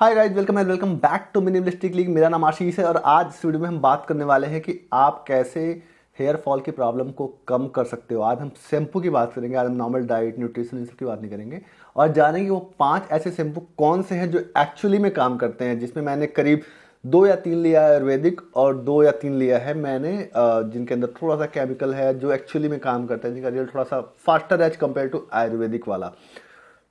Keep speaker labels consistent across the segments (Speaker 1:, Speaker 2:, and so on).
Speaker 1: hi right welcome and welcome back to minimalistic league मेरा नाम आशीष है और आज इस वीडियो में हम बात करने वाले हैं कि आप कैसे हेयर फॉल की प्रॉब्लम को कम कर सकते हो आज हम शैम्पू की बात करेंगे आज हम नॉर्मल डाइट न्यूट्रिशन इन सब की बात नहीं करेंगे और जानेंगे वो पाँच ऐसे शैम्पू कौन से हैं जो एक्चुअली में काम करते हैं जिसमें मैंने करीब दो या तीन लिया है आयुर्वेदिक और दो या तीन लिया है मैंने जिनके अंदर थोड़ा सा केमिकल है जो एक्चुअली में काम करता है जिनका रिजल्ट थोड़ा सा faster as compare to ayurvedic वाला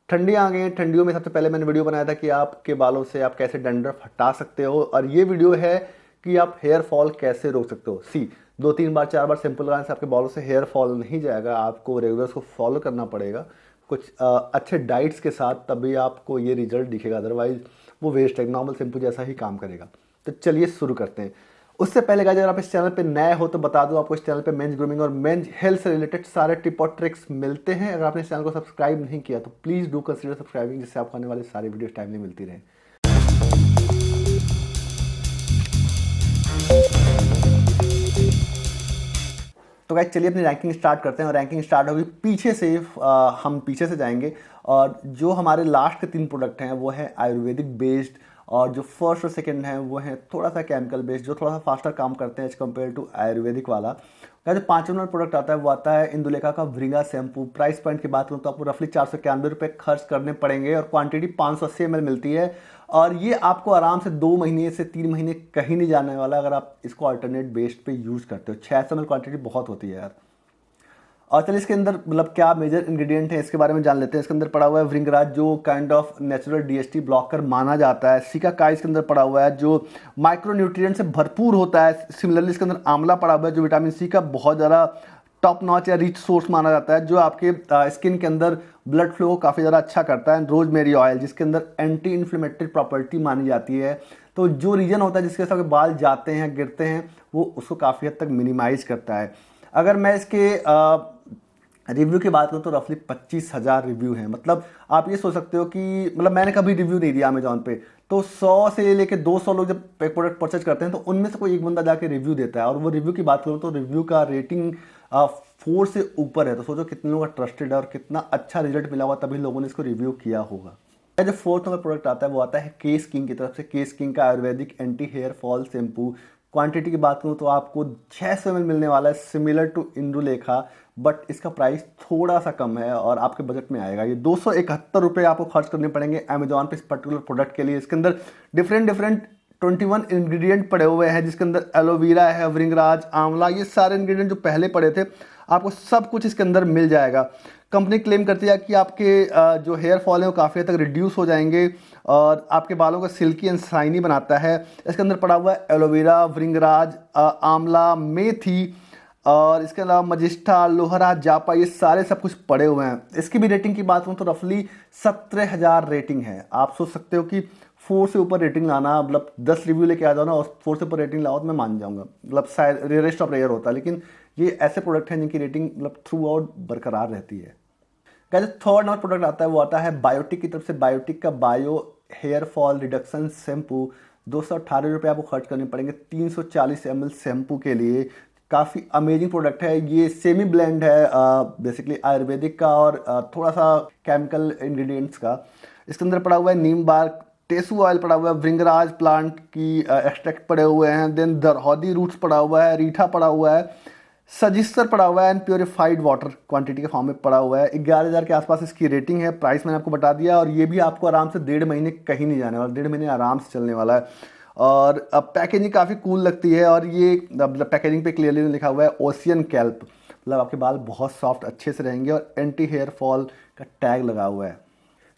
Speaker 1: ठंडियाँ आ गई हैं ठंडियों में सबसे पहले मैंने वीडियो बनाया था कि आपके बालों से आप कैसे डंड्रफ हटा सकते हो और ये वीडियो है कि आप हेयर फॉल कैसे रोक सकते हो सी दो तीन बार चार बार सिंपल लगाने से आपके बालों से हेयर फॉल नहीं जाएगा आपको रेगुलर को फॉलो करना पड़ेगा कुछ आ, अच्छे डाइट्स के साथ तभी आपको ये रिजल्ट दिखेगा अदरवाइज वो वेस्ट है नॉर्मल सिंपल जैसा ही काम करेगा तो चलिए शुरू करते हैं उससे पहले गाइज अगर आप इस चैनल पे नए हो तो बता दूं आपको इस चैनल पे मेंस ग्रूमिंग और मेंस हेल्थ से रिलेटेड सारे टिप और ट्रिक्स मिलते हैं अगर आपने इस चैनल को सब्सक्राइब नहीं किया तो प्लीज़ डू कंसिडर सब्सक्राइबिंग जिससे आपको आने वाले सारे वीडियोस टाइमली मिलती रहे तो गाइज चलिए अपनी रैंकिंग स्टार्ट करते हैं और रैंकिंग स्टार्ट होगी पीछे से हम पीछे से जाएंगे और जो हमारे लास्ट के तीन प्रोडक्ट हैं वो है आयुर्वेदिक बेस्ड और जो फर्स्ट और सेकेंड है वो है थोड़ा सा केमिकल बेस्ड जो थोड़ा सा फास्टर काम करते हैं एज कम्पेयर टू आयुर्वेदिक वाला क्या जो पाँच नंबर प्रोडक्ट आता है वो आता है इंदुलेखा का व्रिंगा शैम्पू प्राइस पॉइंट की बात करूँ तो आपको रफली चार सौ इक्यानवे रुपये खर्च करने पड़ेंगे और क्वांटिटी पाँच सौ अस्सी एम एल मिलती है और ये आपको आराम से दो महीने से तीन महीने कहीं नहीं जाने वाला अगर आप इसको अल्टरनेट बेस्ड पे यूज़ करते हो छः सौ एम एल क्वांटिटी बहुत होती है यार और चलिए इसके अंदर मतलब क्या मेजर इंग्रेडिएंट है इसके बारे में जान लेते हैं इसके अंदर पड़ा हुआ है वृंगराज जो kind of natural DHT blocker माना जाता है सिका का इसके अंदर पड़ा हुआ है जो माइक्रो न्यूट्रिएंट से भरपूर होता है सिमिलरली इसके अंदर आंवला पड़ा हुआ है जो विटामिन सी का बहुत ज़्यादा टॉप नॉच या रिच सोर्स माना जाता है जो आपके स्किन के अंदर ब्लड फ्लो को काफ़ी ज़्यादा अच्छा करता है रोज मेरी ऑयल जिसके अंदर एंटी इन्फ्लेमेटरी प्रॉपर्टी मानी जाती है तो जो रीजन होता है जिसके साथ बाल जाते हैं गिरते हैं वो उसको काफ़ी हद तक मिनिमाइज करता है अगर मैं इसके रिव्यू की बात करूँ तो रफली पच्चीस हज़ार रिव्यू हैं मतलब आप ये सोच सकते हो कि मतलब मैंने कभी रिव्यू नहीं दिया अमेजोन पे तो 100 से लेके 200 लोग जब एक प्रोडक्ट परचेज करते हैं तो उनमें से कोई एक बंदा जाके रिव्यू देता है और वो रिव्यू की बात करूँ तो रिव्यू का रेटिंग फोर से ऊपर है तो सोचो कितने लोगों का ट्रस्टेड है और कितना अच्छा रिजल्ट मिला हुआ तभी लोगों ने इसको रिव्यू किया होगा जो फोर्थ नंबर प्रोडक्ट आता है वो आता है केस किंग की तरफ से केस किंग का ayurvedic anti hair fall shampoo quantity की बात करूँ तो आपको छः सौ एम मिलने वाला है सिमिलर टू इंदुलेखा बट इसका प्राइस थोड़ा सा कम है और आपके बजट में आएगा ये दो सौ इकहत्तर रुपये आपको खर्च करने पड़ेंगे अमेजोन पे इस पर्टिकुलर प्रोडक्ट के लिए इसके अंदर different different twenty one ingredient पड़े हुए हैं जिसके अंदर एलोवेरा है वृंगराज आंवला ये सारे इन्ग्रीडियंट जो पहले पड़े थे आपको सब कुछ इसके अंदर मिल जाएगा कंपनी क्लेम करती है कि आपके जो हेयर फॉल है वो काफ़ी हद तक रिड्यूस हो जाएंगे और आपके बालों का सिल्की एंड शाइनी बनाता है इसके अंदर पड़ा हुआ है एलोवेरा वृंगराज आंवला मेथी और इसके अलावा मजिस्टा लोहरा जापा ये सारे सब कुछ पड़े हुए हैं इसकी भी रेटिंग की बात करूँ तो रफली सत्रह हज़ार रेटिंग है आप सोच सकते हो कि फोर से ऊपर रेटिंग लाना मतलब दस रिव्यू लेके आ जाओ ना और फोर से ऊपर रेटिंग लाओ तो मैं मान जाऊँगा मतलब शायद रेयरेस्ट ऑफ रेयर होता है लेकिन ये ऐसे प्रोडक्ट हैं जिनकी रेटिंग मतलब थ्रू आउट बरकरार रहती है क्या जो थर्ड नंबर प्रोडक्ट आता है वो आता है बायोटिक की तरफ से बायोटिक का bio hair fall reduction shampoo दो सौ अट्ठारह रुपये आपको खर्च करने पड़ेंगे तीन सौ चालीस एम एल शैम्पू के लिए काफ़ी अमेजिंग प्रोडक्ट है ये सेमी ब्लेंड है बेसिकली आयुर्वेदिक का और थोड़ा सा केमिकल इंग्रेडिएंट्स का इसके अंदर पड़ा हुआ है नीम बार्क टेसू ऑयल पड़ा हुआ है वृंगराज प्लांट की एक्सट्रैक्ट पड़े हुए हैं देन दरहौदी रूट्स पड़ा हुआ है रीठा पड़ा हुआ है सजिस्तर पड़ा हुआ है एंड प्योरीफाइड वाटर क्वांटिटी के फॉर्म में पड़ा हुआ है ग्यारह हज़ार के आसपास इसकी रेटिंग है प्राइस मैंने आपको बता दिया और ये भी आपको आराम से डेढ़ महीने कहीं नहीं जाने वाला डेढ़ महीने आराम से चलने वाला है और अब पैकेजिंग काफ़ी कूल लगती है और ये पैकेजिंग मतलब पे क्लियरली लिखा हुआ है ओशियन कैल्प मतलब आपके बाल बहुत सॉफ्ट अच्छे से रहेंगे और एंटी हेयर फॉल का टैग लगा हुआ है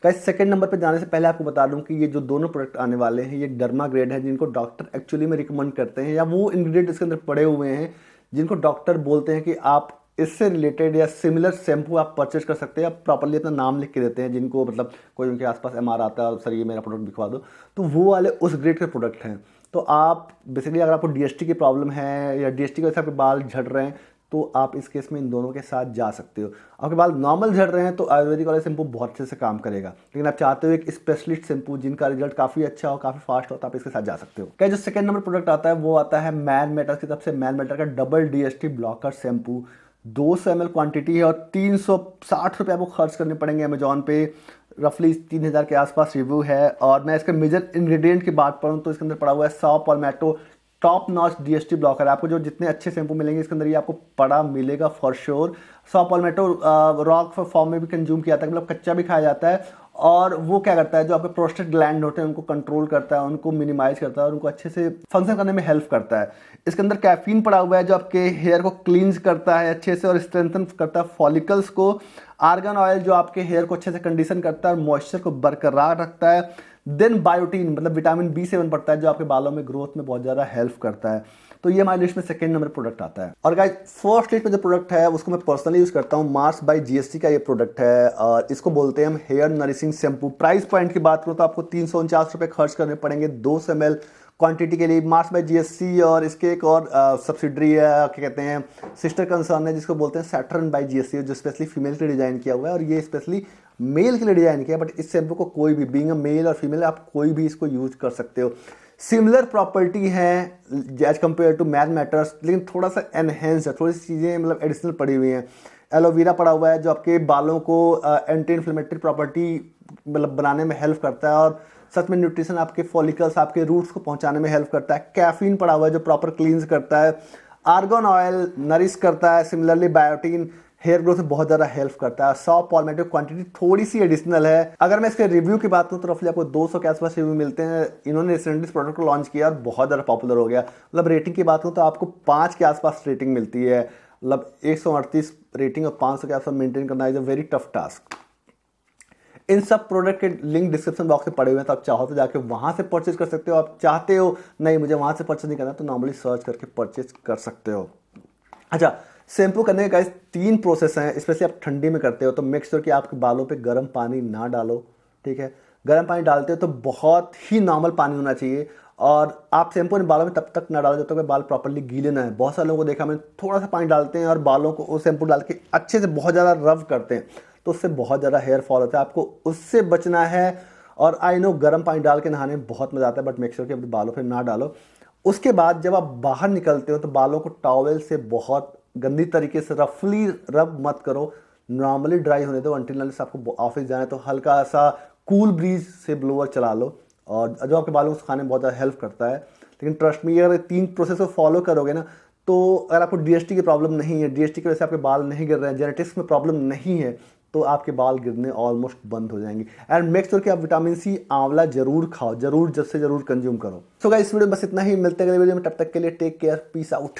Speaker 1: का सेकंड नंबर पे जाने से पहले आपको बता दूं कि ये जो दोनों प्रोडक्ट आने वाले हैं ये डर्मा ग्रेड है जिनको डॉक्टर एक्चुअली में रिकमेंड करते हैं या वो इंग्रेडिएंट इसके अंदर पड़े हुए हैं जिनको डॉक्टर बोलते हैं कि आप इससे रिलेटेड या सिमिलर शैम्पू आप परचेज कर सकते हैं या प्रॉपरली अपना नाम लिख के देते हैं जिनको मतलब कोई उनके आसपास एम आर आता है सर ये मेरा प्रोडक्ट दिखवा दो तो वो वाले उस ग्रेड के प्रोडक्ट हैं तो आप बेसिकली अगर आपको टी की प्रॉब्लम है या डीएसटी की वजह से आपके बाल झड़ रहे हैं तो आप इस केस में इन दोनों के साथ जा सकते हो आपके बाल नॉर्मल झड़ रहे हैं तो आयुर्वेदिक वाले शैम्पू बहुत अच्छे से काम करेगा लेकिन आप चाहते हो एक स्पेशलिस्ट शैम्पू जिनका रिजल्ट काफ़ी अच्छा हो काफ़ी फास्ट हो तो आप इसके साथ जा सकते हो क्या जो सेकंड नंबर प्रोडक्ट आता है वो आता है मैन मेटर की तरफ से मैन मेटर का डबल डी ब्लॉकर शैम्पू दो सौ एम क्वांटिटी है और तीन सौ साठ रुपये आपको खर्च करने पड़ेंगे अमेजोन पे रफली तीन हज़ार के आसपास रिव्यू है और मैं इसके मेजर इंग्रेडिएंट की बात करूँ तो इसके अंदर पड़ा हुआ है और palmetto top notch T blocker आपको जो जितने अच्छे शैम्पू मिलेंगे इसके अंदर ये आपको पड़ा मिलेगा फॉर श्योर और पॉलमेटो रॉक फॉर्म में भी कंज्यूम किया जाता है मतलब कच्चा भी खाया जाता है और वो क्या करता है जो आपके प्रोस्टेट ग्लैंड होते हैं उनको कंट्रोल करता है उनको मिनिमाइज करता है और उनको अच्छे से फंक्शन करने में हेल्प करता है इसके अंदर कैफीन पड़ा हुआ है जो आपके हेयर को क्लींज करता है अच्छे से और स्ट्रेंथन करता है फॉलिकल्स को आर्गन ऑयल जो आपके हेयर को अच्छे से कंडीशन करता है और मॉइस्चर को बरकरार रखता है देन बायोटीन मतलब विटामिन बी सेवन पड़ता है जो आपके बालों में ग्रोथ में बहुत ज़्यादा हेल्प करता है तो ये हमारी लिस्ट में सेकेंड नंबर प्रोडक्ट आता है और गाइज फर्स्ट लिस्ट में जो प्रोडक्ट है उसको मैं पर्सनली यूज़ करता हूँ मार्स बाई जीएसटी का ये प्रोडक्ट है और इसको बोलते हैं हम hair nourishing shampoo price point की बात करूँ तो आपको तीन सौ खर्च करने पड़ेंगे दो सौ क्वांटिटी के लिए मार्च बाय जीएससी और इसके एक और सब्सिडरी है क्या कहते हैं सिस्टर कंसर्न है जिसको बोलते हैं सैटर्न बाय जीएससी जो स्पेशली फीमेल के लिए डिज़ाइन किया हुआ है और ये स्पेशली मेल के लिए डिज़ाइन किया है बट इस शैम्पू को कोई भी बींग मेल और फीमेल आप कोई भी इसको यूज कर सकते हो सिमिलर प्रॉपर्टी है as compare to math matters लेकिन थोड़ा सा एनहेंस है थोड़ी सी चीज़ें मतलब एडिशनल पड़ी हुई हैं एलोवेरा पड़ा हुआ है जो आपके बालों को एंटी इन्फ्लेमेटरी प्रॉपर्टी मतलब बनाने में हेल्प करता है और सच में न्यूट्रिशन आपके फॉलिकल्स आपके रूट्स को पहुंचाने में हेल्प करता है कैफीन पड़ा हुआ है जो प्रॉपर क्लींस करता है आर्गन ऑयल नरिश करता है सिमिलरली बायोटीन हेयर ग्रोथ में बहुत ज़्यादा हेल्प करता है सौ पॉलमेटिव क्वांटिटी थोड़ी सी एडिशनल है अगर मैं इसके रिव्यू की बात करूँ तो रफली आपको 200 के आसपास रिव्यू मिलते हैं इन्होंने रिसेंटली इस प्रोडक्ट को लॉन्च किया और बहुत ज़्यादा पॉपुलर हो गया मतलब रेटिंग की बात करूँ तो आपको पाँच के आसपास रेटिंग मिलती है मतलब एक रेटिंग और पाँच के आसपास मेंटेन करना is a very tough task इन सब प्रोडक्ट के लिंक डिस्क्रिप्शन बॉक्स में पड़े हुए हैं तो आप चाहो तो जाके वहां से परचेज कर सकते हो आप चाहते हो नहीं मुझे वहां से परचेज नहीं करना तो नॉर्मली सर्च करके परचेज कर सकते हो अच्छा शैम्पू करने के गाइस तीन प्रोसेस हैं स्पेशली आप ठंडी में करते हो तो मेक श्योर कि आपके बालों पे गर्म पानी ना डालो ठीक है गर्म पानी डालते हो तो बहुत ही नॉर्मल पानी होना चाहिए और आप शैम्पू अपने बालों में तब तक ना डालो जब तक तो बाल प्रॉपरली गीले ना है बहुत सारे लोगों को देखा मैंने थोड़ा सा पानी डालते हैं और बालों को वो शैम्पू डाल के अच्छे से बहुत ज़्यादा रव करते हैं तो उससे बहुत ज़्यादा हेयर फॉल होता है आपको उससे बचना है और आई नो गर्म पानी डाल के नहाने में बहुत मज़ा आता है बट मेक श्योर कि अपने बालों पर ना डालो उसके बाद जब आप बाहर निकलते हो तो बालों को टॉवल से बहुत गंदी तरीके से रफली रब मत करो नॉर्मली ड्राई होने दो अंटिल से आपको ऑफिस जाना है तो हल्का सा कूल ब्रीज से ब्लोअर चला लो और जो आपके बालों को सुखाने में बहुत ज़्यादा हेल्प करता है लेकिन ट्रस्ट में अगर तीन प्रोसेस को फॉलो करोगे ना तो अगर आपको डीएसटी की प्रॉब्लम नहीं है डीएसटी की वजह से आपके बाल नहीं गिर रहे हैं जेनेटिक्स में प्रॉब्लम नहीं है तो आपके बाल गिरने ऑलमोस्ट बंद हो जाएंगे एंड मेक श्योर कि आप विटामिन सी आंवला जरूर खाओ जरूर जब से जरूर कंज्यूम करो सो so इस वीडियो में बस इतना ही मिलते हैं अगले वीडियो में तब तक के लिए टेक केयर पीस आउट